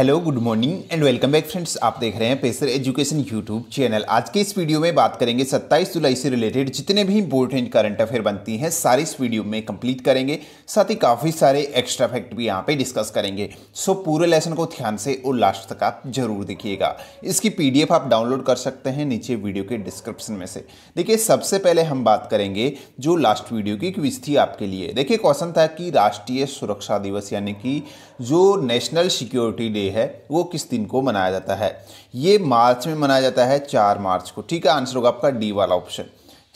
hello good morning and welcome back friends आप देख रहे हैं पेसर एजुकेशन यूट्यूब चैनल आज के इस वीडियो में बात करेंगे 27 जुलाई से रिलेटेड जितने भी इंपॉर्टेंट करंट अफेयर बनती हैं सारे इस वीडियो में कंप्लीट करेंगे साथ ही काफ़ी सारे एक्स्ट्रा फैक्ट भी यहाँ पे डिस्कस करेंगे सो पूरे लेसन को ध्यान से और लास्ट तक आप जरूर देखिएगा इसकी पी आप डाउनलोड कर सकते हैं नीचे वीडियो के डिस्क्रिप्शन में से देखिए सबसे पहले हम बात करेंगे जो लास्ट वीडियो की क्विज थी आपके लिए देखिए क्वेश्चन था कि राष्ट्रीय सुरक्षा दिवस यानी कि जो नेशनल सिक्योरिटी डे है वो किस दिन को मनाया जाता है ये मार्च में मनाया जाता है चार मार्च को ठीक है आंसर होगा आपका डी वाला ऑप्शन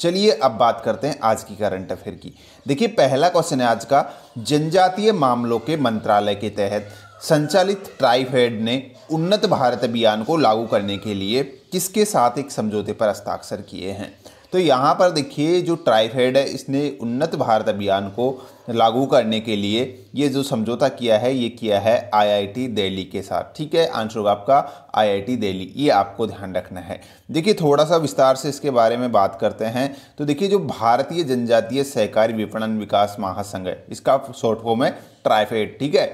चलिए अब बात करते हैं आज की करंट अफेयर की देखिए पहला क्वेश्चन है आज का जनजातीय मामलों के मंत्रालय के तहत संचालित ट्राइफेड ने उन्नत भारत अभियान को लागू करने के लिए किसके साथ एक समझौते पर हस्ताक्षर किए हैं तो यहाँ पर देखिए जो ट्राइफेड है इसने उन्नत भारत अभियान को लागू करने के लिए ये जो समझौता किया है ये किया है आईआईटी दिल्ली के साथ ठीक है आंसर होगा आपका आईआईटी दिल्ली ये आपको ध्यान रखना है देखिए थोड़ा सा विस्तार से इसके बारे में बात करते हैं तो देखिए जो भारतीय जनजातीय सहकारी विपणन विकास महासंघ है इसका शॉर्ट फॉर्म है ट्राइफेड ठीक है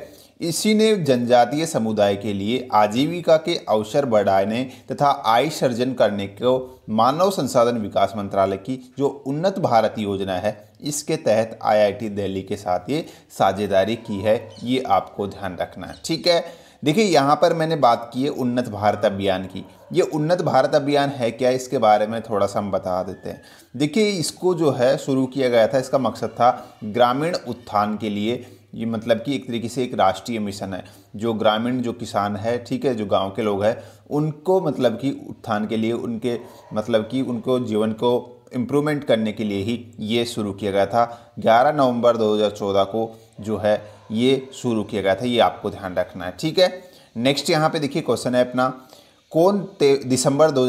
इसी ने जनजातीय समुदाय के लिए आजीविका के अवसर बढ़ाने तथा आय सर्जन करने को मानव संसाधन विकास मंत्रालय की जो उन्नत भारत योजना है इसके तहत आईआईटी दिल्ली के साथ ये साझेदारी की है ये आपको ध्यान रखना है ठीक है देखिए यहाँ पर मैंने बात की है उन्नत भारत अभियान की ये उन्नत भारत अभियान है क्या इसके बारे में थोड़ा सा हम बता देते हैं देखिए इसको जो है शुरू किया गया था इसका मकसद था ग्रामीण उत्थान के लिए ये मतलब कि एक तरीके से एक राष्ट्रीय मिशन है जो ग्रामीण जो किसान है ठीक है जो गांव के लोग हैं उनको मतलब कि उत्थान के लिए उनके मतलब कि उनको जीवन को इम्प्रूवमेंट करने के लिए ही ये शुरू किया गया था 11 नवंबर 2014 को जो है ये शुरू किया गया था ये आपको ध्यान रखना है ठीक है नेक्स्ट यहाँ पर देखिए क्वेश्चन है अपना कौन दिसंबर दो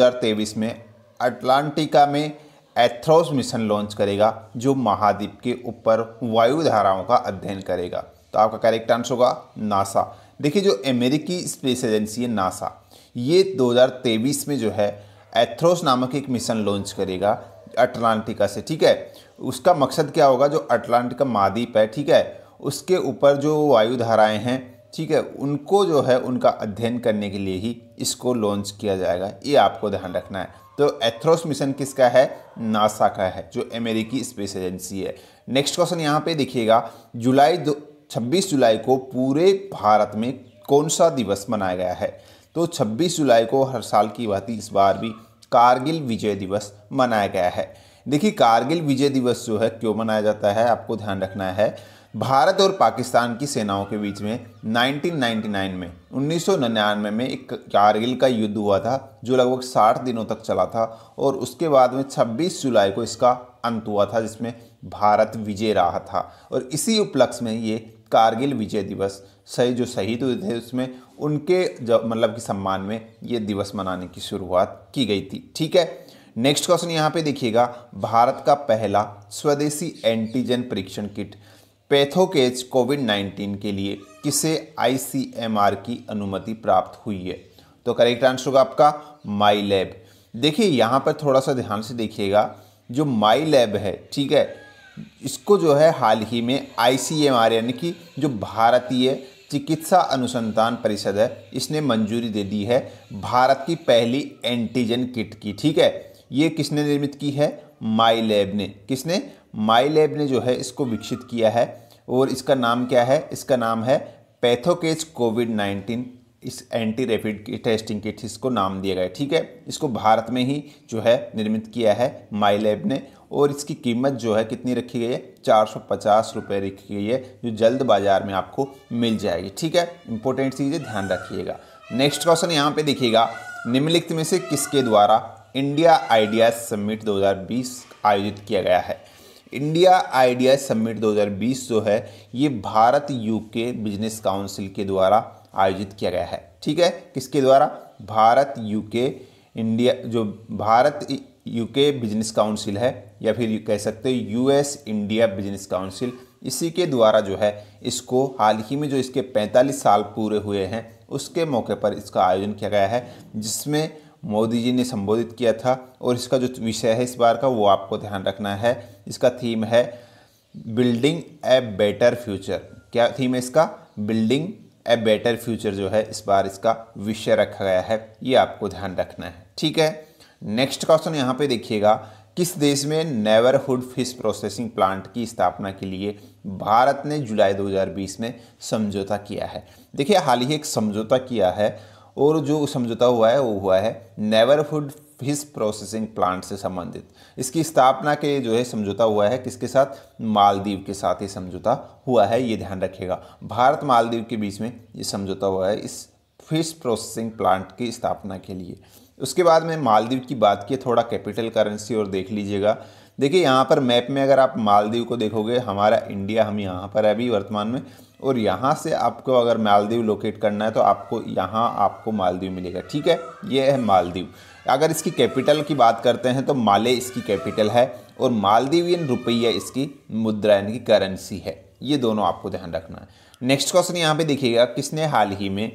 में अटलांटिका में एथ्रोस मिशन लॉन्च करेगा जो महाद्वीप के ऊपर वायु धाराओं का अध्ययन करेगा तो आपका करेक्ट आंसर होगा नासा देखिए जो अमेरिकी स्पेस एजेंसी है नासा ये 2023 में जो है एथ्रोस नामक एक मिशन लॉन्च करेगा अटलांटिका से ठीक है उसका मकसद क्या होगा जो अटलांटिका महाद्वीप है ठीक है उसके ऊपर जो वायु धाराएँ हैं ठीक है उनको जो है उनका अध्ययन करने के लिए ही इसको लॉन्च किया जाएगा ये आपको ध्यान रखना है तो एथ्रोस मिशन किसका है नासा का है जो अमेरिकी स्पेस एजेंसी है नेक्स्ट क्वेश्चन यहाँ पे देखिएगा जुलाई दो छब्बीस जुलाई को पूरे भारत में कौन सा दिवस मनाया गया है तो 26 जुलाई को हर साल की भांति इस बार भी कारगिल विजय दिवस मनाया गया है देखिए कारगिल विजय दिवस जो है क्यों मनाया जाता है आपको ध्यान रखना है भारत और पाकिस्तान की सेनाओं के बीच में 1999 में 1999 में एक कारगिल का युद्ध हुआ था जो लगभग 60 दिनों तक चला था और उसके बाद में 26 जुलाई को इसका अंत हुआ था जिसमें भारत विजय रहा था और इसी उपलक्ष्य में ये कारगिल विजय दिवस सही जो शहीद हुए थे उसमें उनके मतलब कि सम्मान में ये दिवस मनाने की शुरुआत की गई थी ठीक है नेक्स्ट क्वेश्चन यहाँ पे देखिएगा भारत का पहला स्वदेशी एंटीजन परीक्षण किट पैथोकेज कोविड 19 के लिए किसे आईसीएमआर की अनुमति प्राप्त हुई है तो करेक्ट आंसर होगा आपका माई लैब देखिए यहाँ पर थोड़ा सा ध्यान से देखिएगा जो माई लैब है ठीक है इसको जो है हाल ही में आई सी एम आर यानी कि जो भारतीय चिकित्सा अनुसंधान परिषद है इसने मंजूरी दे दी है भारत की पहली एंटीजन किट की ठीक है ये किसने निर्मित की है माई लैब ने किसने माई लैब ने जो है इसको विकसित किया है और इसका नाम क्या है इसका नाम है पैथोकेज कोविड नाइन्टीन इस एंटी रेपिड टेस्टिंग किट इसको नाम दिया गया ठीक है इसको भारत में ही जो है निर्मित किया है माई लैब ने और इसकी कीमत जो है कितनी रखी गई है चार सौ पचास रुपये रखी गई है जो जल्द बाज़ार में आपको मिल जाएगी ठीक है इंपॉर्टेंट चीज़ें ध्यान रखिएगा नेक्स्ट क्वेश्चन यहाँ पे देखिएगा निम्नलिखित में से किसके द्वारा इंडिया आइडिया समिट 2020 आयोजित किया गया है इंडिया आइडिया समिट 2020 जो है ये भारत यूके बिजनेस काउंसिल के द्वारा आयोजित किया गया है ठीक है किसके द्वारा भारत यूके इंडिया जो भारत यूके बिजनेस काउंसिल है या फिर कह सकते हैं यूएस इंडिया बिजनेस काउंसिल इसी के द्वारा जो है इसको हाल ही में जो इसके 45 साल पूरे हुए हैं उसके मौके पर इसका आयोजन किया गया है जिसमें मोदी जी ने संबोधित किया था और इसका जो विषय है इस बार का वो आपको ध्यान रखना है इसका थीम है बिल्डिंग ए बेटर फ्यूचर क्या थीम है इसका बिल्डिंग ए बेटर फ्यूचर जो है इस बार इसका विषय रखा गया है ये आपको ध्यान रखना है ठीक है नेक्स्ट क्वेश्चन यहाँ पे देखिएगा किस देश में नेवरहुड फिश प्रोसेसिंग प्लांट की स्थापना के लिए भारत ने जुलाई 2020 में समझौता किया है देखिए हाल ही एक समझौता किया है और जो समझौता हुआ है वो हुआ है फूड फिश प्रोसेसिंग प्लांट से संबंधित इसकी स्थापना के जो है समझौता हुआ है किसके साथ मालदीव के साथ ये समझौता हुआ है ये ध्यान रखिएगा भारत मालदीव के बीच में ये समझौता हुआ है इस फिश प्रोसेसिंग प्लांट की स्थापना के लिए उसके बाद में मालदीव की बात की थोड़ा कैपिटल करेंसी और देख लीजिएगा देखिए यहाँ पर मैप में अगर आप मालदीव को देखोगे हमारा इंडिया हम यहाँ पर है अभी वर्तमान में और यहाँ से आपको अगर मालदीव लोकेट करना है तो आपको यहाँ आपको मालदीव मिलेगा ठीक है ये है मालदीव अगर इसकी कैपिटल की बात करते हैं तो माले इसकी कैपिटल है और मालदीवियन रुपया इसकी मुद्रा यानी कि करेंसी है ये दोनों आपको ध्यान रखना है नेक्स्ट क्वेश्चन यहाँ पे देखिएगा किसने हाल ही में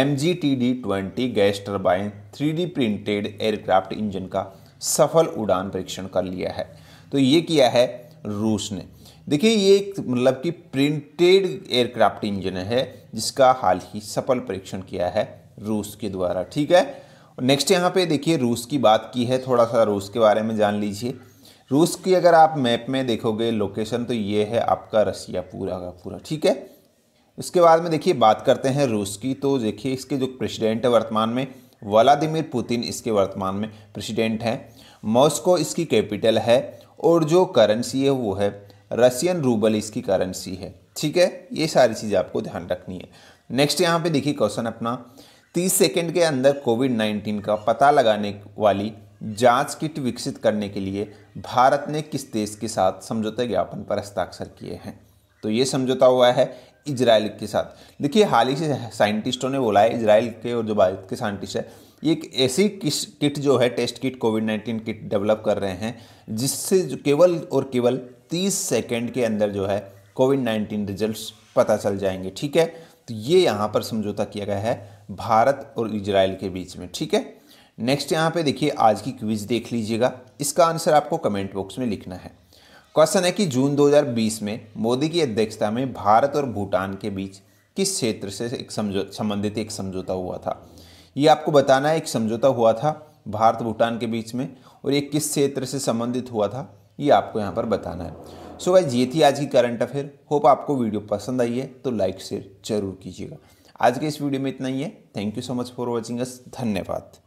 M G T D twenty gas turbine three D printed aircraft engine का सफल उड़ान परीक्षण कर लिया है तो ये किया है रूस ने देखिए ये एक मतलब कि प्रिंटेड एयरक्राफ्ट इंजन है जिसका हाल ही सफल परीक्षण किया है रूस के द्वारा ठीक है नेक्स्ट यहाँ पे देखिए रूस की बात की है थोड़ा सा रूस के बारे में जान लीजिए रूस की अगर आप मैप में देखोगे लोकेशन तो ये है आपका रसिया पूरा का पूरा ठीक है उसके बाद में देखिए बात करते हैं रूस की तो देखिए इसके जो प्रेसिडेंट है वर्तमान में व्लादिमिर पुतिन इसके वर्तमान में प्रेसिडेंट हैं मॉस्को इसकी कैपिटल है और जो करेंसी है वो है रशियन रूबल इसकी करेंसी है ठीक है ये सारी चीज़ें आपको ध्यान रखनी है नेक्स्ट यहाँ पे देखिए क्वेश्चन अपना 30 सेकंड के अंदर कोविड 19 का पता लगाने वाली जांच किट विकसित करने के लिए भारत ने किस देश के साथ समझौता ज्ञापन पर हस्ताक्षर किए हैं तो ये समझौता हुआ है इजराइल के साथ देखिए हाल ही से साइंटिस्टों ने बोला है इजराइल के और जो भारत के साइंटिस्ट है एक ऐसी किट जो है test kit covid nineteen kit develop कर रहे हैं जिससे जो केवल और केवल तीस सेकेंड के अंदर जो है कोविड नाइन्टीन रिजल्ट पता चल जाएंगे ठीक है तो ये यहाँ पर समझौता किया गया है भारत और इजराइल के बीच में ठीक है नेक्स्ट यहाँ पे देखिए आज की क्विज देख लीजिएगा इसका आंसर आपको कमेंट बॉक्स में लिखना है क्वेश्चन है कि जून 2020 में मोदी की अध्यक्षता में भारत और भूटान के बीच किस क्षेत्र से एक संबंधित एक समझौता हुआ था ये आपको बताना है एक समझौता हुआ था भारत भूटान के बीच में और ये किस क्षेत्र से संबंधित हुआ था ये आपको यहाँ पर बताना है सो गाइज ये थी आज की करंट अफेयर होप आपको वीडियो पसंद आई है तो लाइक शेयर जरूर कीजिएगा आज के इस वीडियो में इतना ही है thank you so much for watching us धन्यवाद